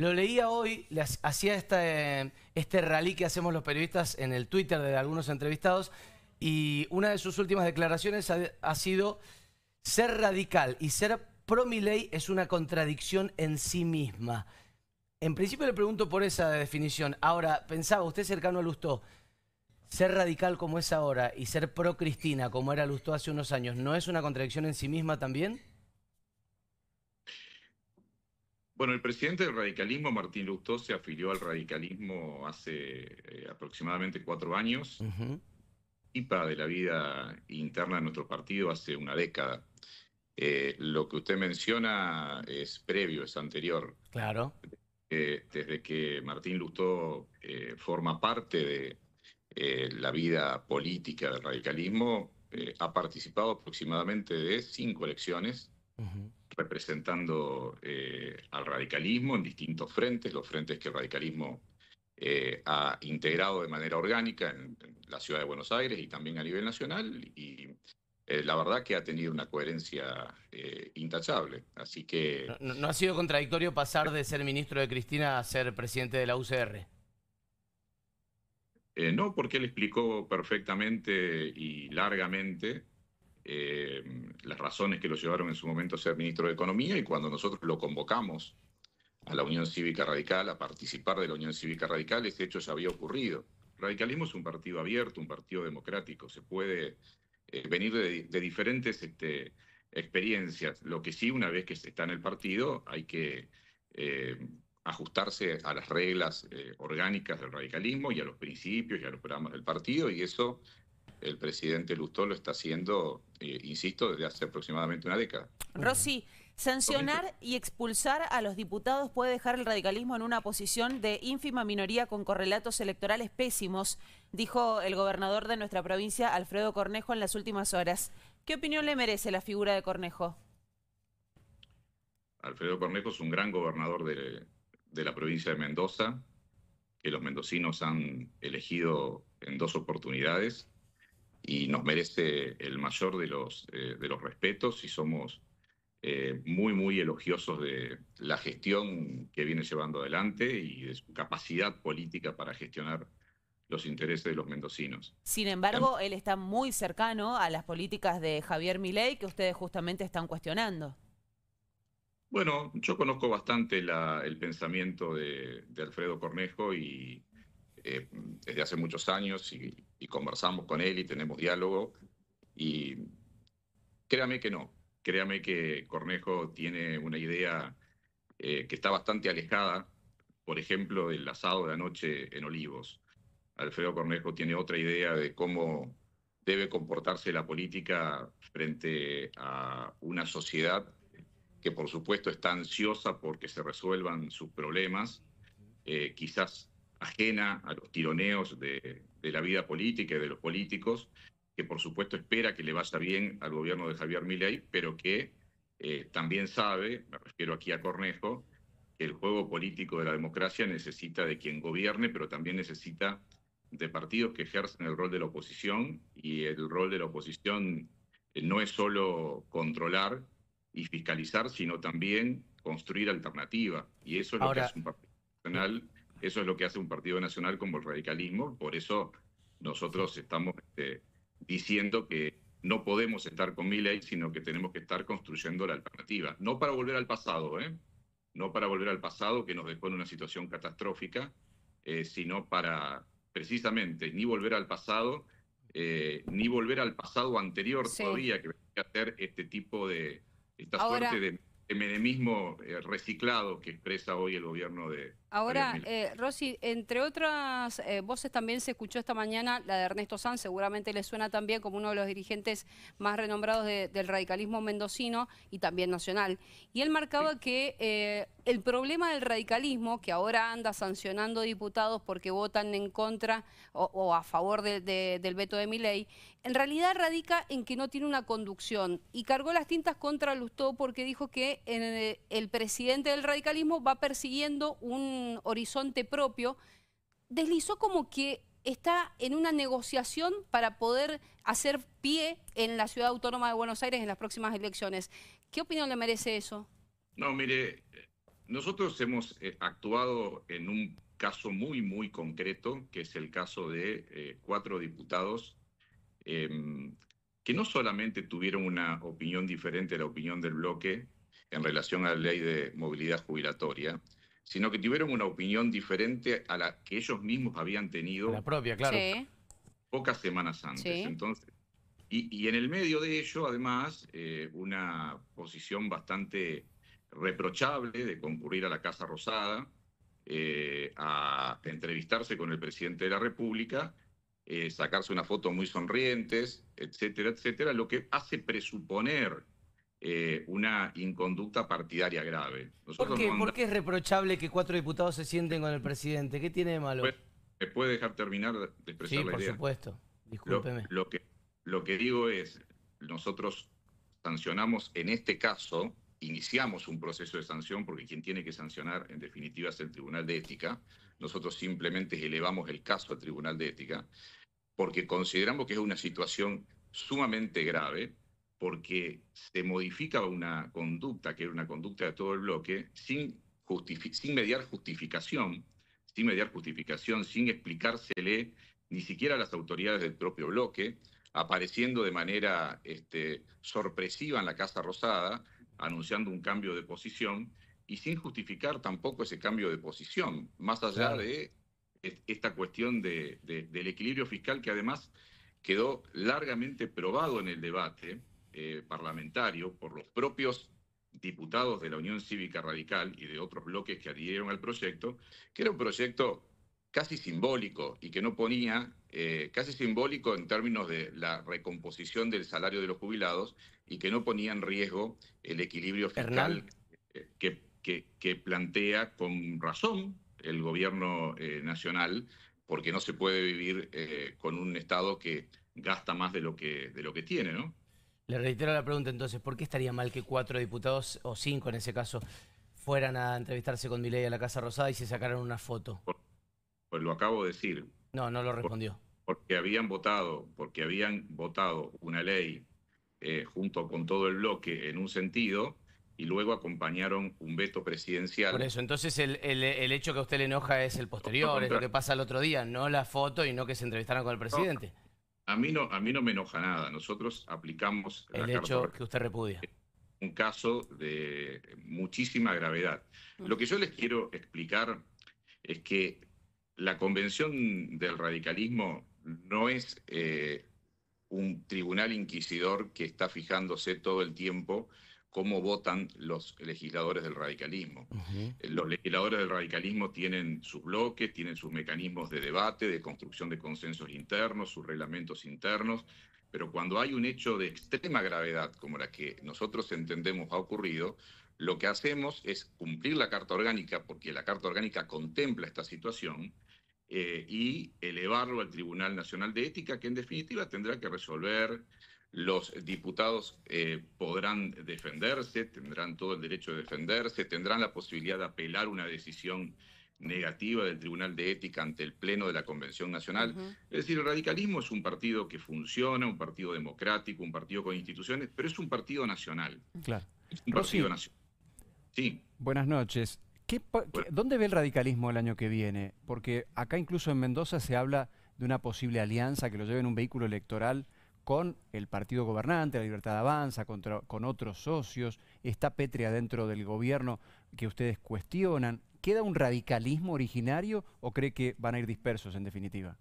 Lo leía hoy, hacía este, este rally que hacemos los periodistas en el Twitter de algunos entrevistados y una de sus últimas declaraciones ha, sido ser radical y ser pro ley es una contradicción en sí misma. En principio le pregunto por esa definición. Ahora, pensaba, usted cercano a Lustó, ser radical como es ahora y ser pro Cristina como era Lustó hace unos años, ¿no es una contradicción en sí misma también? Bueno, el presidente del radicalismo, Martín Lustó, se afilió al radicalismo hace eh, aproximadamente cuatro años, y para de la vida interna de nuestro partido hace una década. Eh, lo que usted menciona es previo, es anterior. Claro. Eh, desde que Martín Lustó forma parte de, la vida política del radicalismo, ha participado aproximadamente de cinco elecciones, representando eh, al radicalismo en distintos frentes, los frentes que el radicalismo eh, ha integrado de manera orgánica en, la ciudad de Buenos Aires y también a nivel nacional, y eh, la verdad que ha tenido una coherencia intachable. Así que. No, no, ha sido contradictorio pasar de ser ministro de Cristina a ser presidente de la UCR? no, porque él explicó perfectamente y largamente eh, las razones que lo llevaron en su momento a ser ministro de Economía y cuando nosotros lo convocamos a la Unión Cívica Radical, a participar de la Unión Cívica Radical, ese hecho ya había ocurrido. Radicalismo es un partido abierto, un partido democrático, se puede eh, venir de, diferentes este, experiencias. Lo que sí, una vez que se está en el partido, hay que eh, ajustarse a las reglas orgánicas del radicalismo y a los principios y a los programas del partido, y eso el presidente Lustó lo está haciendo, eh, insisto, desde hace aproximadamente una década. Rosy, sancionar y expulsar a los diputados puede dejar el radicalismo en una posición de ínfima minoría con correlatos electorales pésimos, dijo el gobernador de nuestra provincia, Alfredo Cornejo, en las últimas horas. ¿Qué opinión le merece la figura de Cornejo? Alfredo Cornejo es un gran gobernador de la provincia de Mendoza, que los mendocinos han elegido en dos oportunidades y nos merece el mayor de los, eh, respetos y somos eh, muy, muy elogiosos de la gestión que viene llevando adelante y de su capacidad política para gestionar los intereses de los mendocinos. Sin embargo, él está muy cercano a las políticas de Javier Milei que ustedes justamente están cuestionando. Bueno, yo conozco bastante el pensamiento de Alfredo Cornejo y, eh, desde hace muchos años y, conversamos con él y tenemos diálogo. Y créame que no, créame que Cornejo tiene una idea eh, que está bastante alejada, por ejemplo, del asado de anoche en Olivos. Alfredo Cornejo tiene otra idea de cómo debe comportarse la política frente a una sociedad que por supuesto está ansiosa porque se resuelvan sus problemas, eh, quizás ajena a los tironeos de, la vida política y de los políticos, que por supuesto espera que le vaya bien al gobierno de Javier Milei, pero que eh, también sabe, me refiero aquí a Cornejo, que el juego político de la democracia necesita de quien gobierne, pero también necesita de partidos que ejercen el rol de la oposición, y el rol de la oposición eh, no es solo controlar y fiscalizar, sino también construir alternativa, y eso es lo que hace un partido nacional eso es lo que hace un partido nacional como el radicalismo, por eso nosotros estamos este, diciendo que no podemos estar con Milley, sino que tenemos que estar construyendo la alternativa. No para volver al pasado, ¿eh? no para volver al pasado que nos dejó en una situación catastrófica, eh, sino para precisamente ni volver al pasado, eh, ni volver al pasado anterior todavía, que venía a ser este tipo de, esta suerte de menemismo eh, reciclado que expresa hoy el gobierno de, Ahora, eh, Rosy, entre otras eh, voces también se escuchó esta mañana la de Ernesto Sanz, seguramente le suena también como uno de los dirigentes más renombrados del radicalismo mendocino y también nacional. Y él marcaba que eh, el problema del radicalismo, que ahora anda sancionando diputados porque votan en contra o, a favor del veto de mi ley, en realidad radica en que no tiene una conducción. Y cargó las tintas contra Lustó porque dijo que el presidente del radicalismo va persiguiendo un horizonte propio, deslizó como que está en una negociación para poder hacer pie en la ciudad autónoma de Buenos Aires en las próximas elecciones. ¿Qué opinión le merece eso? No, mire, nosotros hemos eh, actuado en un caso muy, muy concreto, que es el caso de eh, cuatro diputados em, que no solamente tuvieron una opinión diferente a la opinión del bloque en relación a la ley de movilidad jubilatoria, sino que tuvieron una opinión diferente a la que ellos mismos habían tenido. La propia, claro. Pocas semanas antes. Entonces, y, en el medio de ello, además, eh, una posición bastante reprochable de concurrir a la Casa Rosada, eh, a entrevistarse con el presidente de la República, eh, sacarse una foto muy sonrientes, etcétera, etcétera, lo que hace presuponer eh, una inconducta partidaria grave. ¿Por, qué? es reprochable que cuatro diputados se sienten con el presidente? ¿Qué tiene de malo? ¿Me puede, dejar terminar de expresar sí, por supuesto. Discúlpeme. Lo, que, lo que digo es, nosotros sancionamos en este caso, iniciamos un proceso de sanción porque quien tiene que sancionar en definitiva es el Tribunal de Ética. Nosotros simplemente elevamos el caso al Tribunal de Ética porque consideramos que es una situación sumamente grave porque se modifica una conducta, que era una conducta de todo el bloque, sin, sin mediar justificación, sin mediar justificación, sin explicársele ni siquiera a las autoridades del propio bloque, apareciendo de manera este, sorpresiva en la Casa Rosada, anunciando un cambio de posición y sin justificar tampoco ese cambio de posición, más allá de esta cuestión del equilibrio fiscal que además quedó largamente probado en el debate, eh, parlamentario por los propios diputados de la Unión Cívica Radical y de otros bloques que adhirieron al proyecto, que era un proyecto casi simbólico y que no ponía, eh, casi simbólico en términos de la recomposición del salario de los jubilados y que no ponía en riesgo el equilibrio fiscal que, plantea con razón el gobierno eh, nacional, porque no se puede vivir con un Estado que gasta más de lo que, de lo que tiene, ¿no? Le reitero la pregunta entonces, ¿por qué estaría mal que cuatro diputados, o cinco en ese caso, fueran a entrevistarse con Milei a la Casa Rosada y se sacaran una foto? Pues lo acabo de decir. No, no lo respondió. Porque habían votado, porque habían votado una ley eh, junto con todo el bloque en un sentido y luego acompañaron un veto presidencial. Por eso, entonces el, hecho que a usted le enoja es el posterior, es lo que pasa el otro día, no la foto y no que se entrevistaran con el presidente a mí no, a mí no me enoja nada. Nosotros aplicamos el hecho que usted repudia. Un caso de muchísima gravedad. Lo que yo les quiero explicar es que la convención del radicalismo no es eh, un tribunal inquisidor que está fijándose todo el tiempo cómo votan los legisladores del radicalismo. Eh, los legisladores del radicalismo tienen sus bloques, tienen sus mecanismos de debate, de construcción de consensos internos, sus reglamentos internos, pero cuando hay un hecho de extrema gravedad como la que nosotros entendemos ha ocurrido, lo que hacemos es cumplir la Carta Orgánica, porque la Carta Orgánica contempla esta situación, eh, y elevarlo al Tribunal Nacional de Ética, que en definitiva tendrá que resolver los diputados eh, podrán defenderse, tendrán todo el derecho de defenderse, tendrán la posibilidad de apelar una decisión negativa del Tribunal de Ética ante el Pleno de la Convención Nacional. Es decir, el radicalismo es un partido que funciona, un partido democrático, un partido con instituciones, pero es un partido nacional. Claro. Es un nacional. Sí. Buenas noches. ¿Qué, dónde ve el radicalismo el año que viene? Porque acá incluso en Mendoza se habla de una posible alianza que lo lleve en un vehículo electoral con el partido gobernante, la Libertad Avanza, con otros socios, está Petria dentro del gobierno que ustedes cuestionan. ¿Queda un radicalismo originario o cree que van a ir dispersos en definitiva?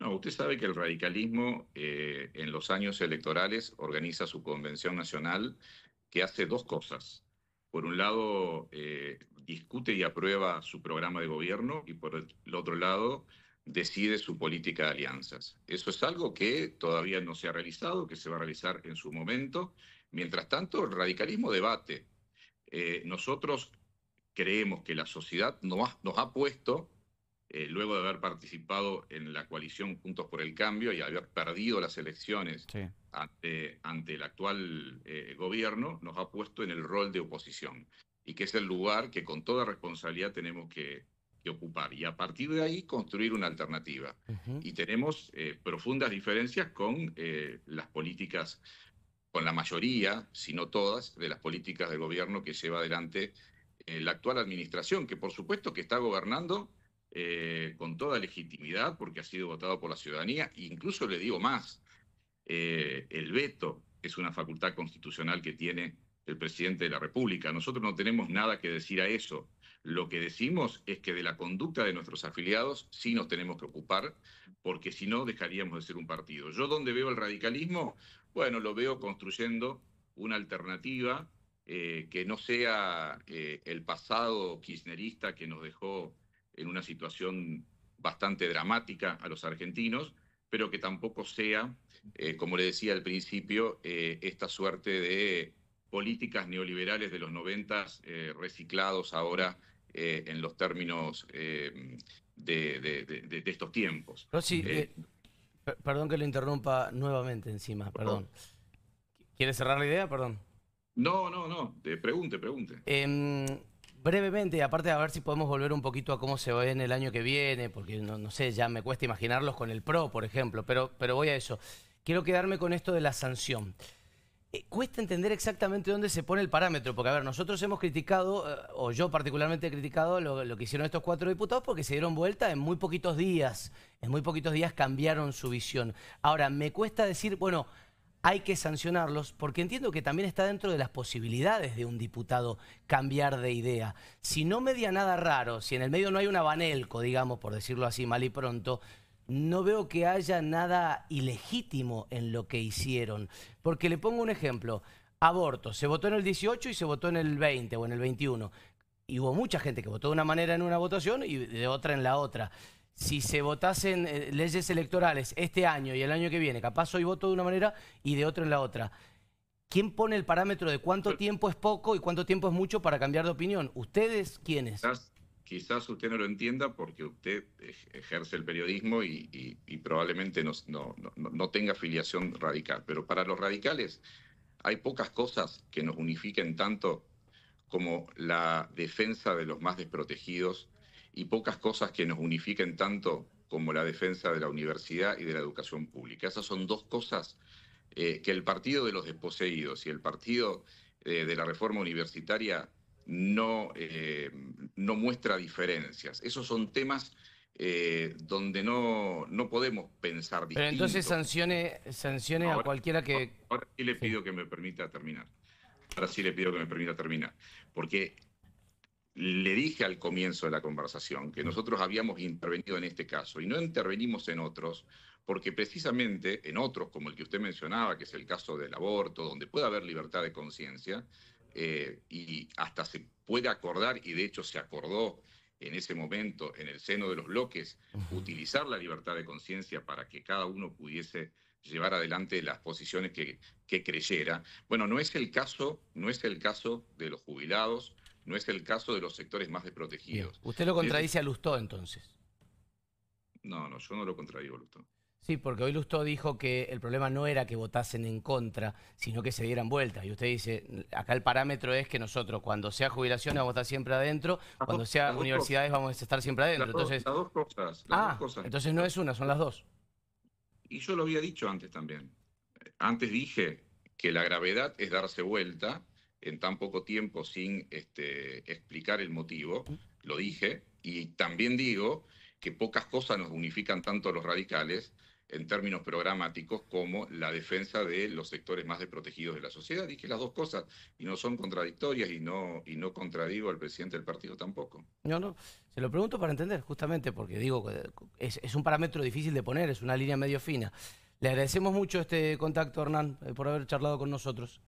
No, usted sabe que el radicalismo eh, en los años electorales organiza su convención nacional que hace dos cosas. Por un lado, eh, discute y aprueba su programa de gobierno y por el otro lado, decide su política de alianzas. Eso es algo que todavía no se ha realizado, que se va a realizar en su momento. Mientras tanto, el radicalismo debate. Eh, nosotros creemos que la sociedad nos ha, puesto, eh, luego de haber participado en la coalición Juntos por el Cambio y haber perdido las elecciones ante, el actual eh, gobierno, nos ha puesto en el rol de oposición y que es el lugar que con toda responsabilidad tenemos que, ocupar y a partir de ahí construir una alternativa. Y tenemos eh, profundas diferencias con eh, las políticas, con la mayoría, si no todas, de las políticas del gobierno que lleva adelante eh, la actual administración, que por supuesto que está gobernando con toda legitimidad porque ha sido votado por la ciudadanía, incluso le digo más, el veto es una facultad constitucional que tiene el presidente de la República. Nosotros no tenemos nada que decir a eso lo que decimos es que de la conducta de nuestros afiliados sí nos tenemos que ocupar, porque si no dejaríamos de ser un partido. Yo donde veo el radicalismo, bueno, lo veo construyendo una alternativa eh, que no sea eh, el pasado kirchnerista que nos dejó en una situación bastante dramática a los argentinos, pero que tampoco sea, eh, como le decía al principio, esta suerte de políticas neoliberales de los 90 reciclados ahora eh, en los términos eh, de, estos tiempos. Eh, perdón que lo interrumpa nuevamente encima, perdón. ¿Quiere cerrar la idea? Perdón. No, no, no, pregunte, pregunte. Em, brevemente, aparte a ver si podemos volver un poquito a cómo se ve en el año que viene, porque no, sé, ya me cuesta imaginarlos con el PRO, por ejemplo, pero, pero voy a eso. Quiero quedarme con esto de la sanción. Eh, cuesta entender exactamente dónde se pone el parámetro, porque a ver, nosotros hemos criticado, eh, o yo particularmente he criticado lo, que hicieron estos cuatro diputados porque se dieron vuelta en muy poquitos días, en muy poquitos días cambiaron su visión. Ahora, me cuesta decir, bueno, hay que sancionarlos, porque entiendo que también está dentro de las posibilidades de un diputado cambiar de idea. Si no media nada raro, si en el medio no hay un abanelco, digamos, por decirlo así mal y pronto, no veo que haya nada ilegítimo en lo que hicieron. Porque le pongo un ejemplo. Aborto. Se votó en el 18 y se votó en el 20 o en el 21. Y hubo mucha gente que votó de una manera en una votación y de otra en la otra. Si se votasen eh, leyes electorales este año y el año que viene, capaz hoy voto de una manera y de otra en la otra. ¿Quién pone el parámetro de cuánto tiempo es poco y cuánto tiempo es mucho para cambiar de opinión? ¿Ustedes quiénes? quizás usted no lo entienda porque usted ejerce el periodismo y, probablemente no, tenga afiliación radical. Pero para los radicales hay pocas cosas que nos unifiquen tanto como la defensa de los más desprotegidos y pocas cosas que nos unifiquen tanto como la defensa de la universidad y de la educación pública. Esas son dos cosas eh, que el Partido de los Desposeídos y el Partido eh, de la Reforma Universitaria eh, no, muestra diferencias. Esos son temas eh, donde no, podemos pensar distinto. Pero entonces sancione, sancione a cualquiera que... Ahora sí le pido que me permita terminar. Ahora sí le pido que me permita terminar. Porque le dije al comienzo de la conversación que nosotros habíamos intervenido en este caso y no intervenimos en otros porque precisamente en otros, como el que usted mencionaba, que es el caso del aborto, donde puede haber libertad de conciencia, eh, y hasta se puede acordar, y de hecho se acordó en ese momento en el seno de los bloques, utilizar la libertad de conciencia para que cada uno pudiese llevar adelante las posiciones que, creyera. Bueno, no es el caso, no es el caso de los jubilados, no es el caso de los sectores más desprotegidos. Usted lo contradice a Lustó entonces. No, no, yo no lo contradigo a Lustó. Sí, porque hoy Lustó dijo que el problema no era que votasen en contra, sino que se dieran vueltas. Y usted dice, acá el parámetro es que nosotros, cuando sea jubilación, vamos a votar siempre adentro, cuando sea universidades, vamos a estar siempre adentro. entonces, dos ah, cosas. entonces no es una, son las dos. Y yo lo había dicho antes también. Antes dije que la gravedad es darse vuelta en tan poco tiempo sin este, explicar el motivo. Lo dije. Y también digo que pocas cosas nos unifican tanto los radicales en términos programáticos como la defensa de los sectores más desprotegidos de la sociedad. Dije las dos cosas y no son contradictorias y no, y no contradigo al presidente del partido tampoco. No, no, se lo pregunto para entender, justamente porque digo, es, es un parámetro difícil de poner, es una línea medio fina. Le agradecemos mucho este contacto, Hernán, eh, por haber charlado con nosotros.